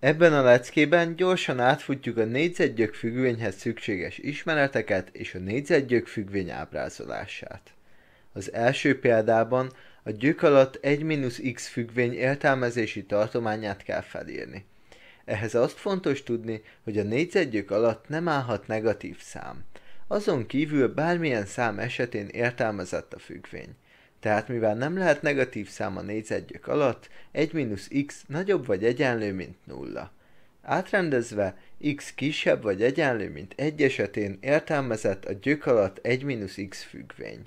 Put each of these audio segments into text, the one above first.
Ebben a leckében gyorsan átfutjuk a négyzetgyök függvényhez szükséges ismereteket és a négyzetgyök függvény ábrázolását. Az első példában a gyök alatt 1-x függvény értelmezési tartományát kell felírni. Ehhez azt fontos tudni, hogy a négyzetgyök alatt nem állhat negatív szám. Azon kívül bármilyen szám esetén értelmezett a függvény. Tehát mivel nem lehet negatív szám a négyzetgyök alatt, 1 mínusz x nagyobb vagy egyenlő, mint 0. Átrendezve, x kisebb vagy egyenlő, mint 1 esetén értelmezett a gyök alatt 1 mínusz x függvény.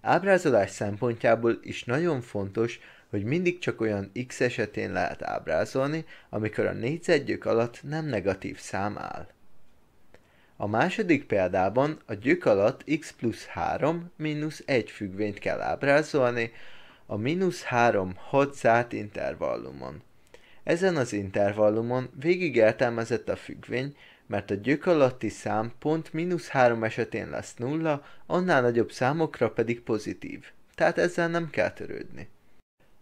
Ábrázolás szempontjából is nagyon fontos, hogy mindig csak olyan x esetén lehet ábrázolni, amikor a négyzetgyök alatt nem negatív szám áll. A második példában a gyök alatt x plusz 3 mínusz 1 függvényt kell ábrázolni a mínusz 3 hadszát intervallumon. Ezen az intervallumon végig értelmezett a függvény, mert a gyök alatti szám pont mínusz 3 esetén lesz nulla, annál nagyobb számokra pedig pozitív, tehát ezzel nem kell törődni.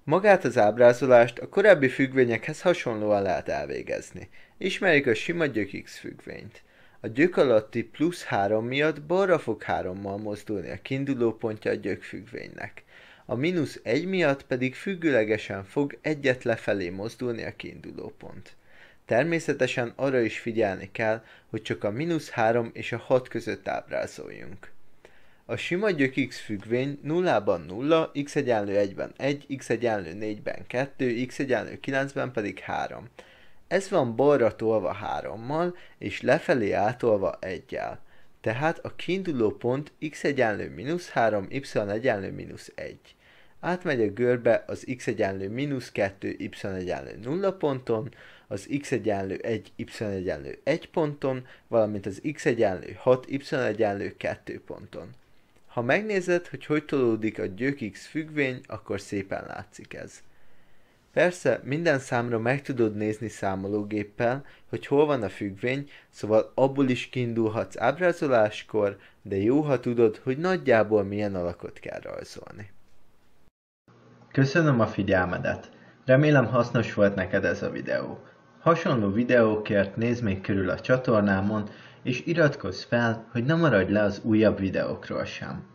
Magát az ábrázolást a korábbi függvényekhez hasonlóan lehet elvégezni. Ismerjük a sima gyök x függvényt. A gyök alatti plusz 3 miatt balra fog 3-mal mozdulni a kiinduló pontja a gyökfüggvénynek. A mínusz 1 miatt pedig függőlegesen fog egyet lefelé mozdulni a kiinduló pont. Természetesen arra is figyelni kell, hogy csak a mínusz 3 és a 6 között ábrázoljunk. A sima gyök x függvény 0-ban 0, x egyenlő 1-ben 1, x egyenlő 4-ben 2, x egyenlő 9-ben pedig 3. Ez van balra tolva hárommal, és lefelé átolva egyel. Tehát a kiinduló pont x egyenlő mínusz 3, y egyenlő mínusz 1. Átmegy a görbe az x egyenlő mínusz 2, y egyenlő 0 ponton, az x egyenlő 1, y egyenlő 1 ponton, valamint az x egyenlő 6, y egyenlő 2 ponton. Ha megnézed, hogy hogy tolódik a gyök x függvény, akkor szépen látszik ez. Persze, minden számra meg tudod nézni számológéppel, hogy hol van a függvény, szóval abból is kiindulhatsz ábrázoláskor, de jó, ha tudod, hogy nagyjából milyen alakot kell rajzolni. Köszönöm a figyelmedet! Remélem hasznos volt neked ez a videó. Hasonló videókért nézd még körül a csatornámon, és iratkozz fel, hogy ne maradj le az újabb videókról sem.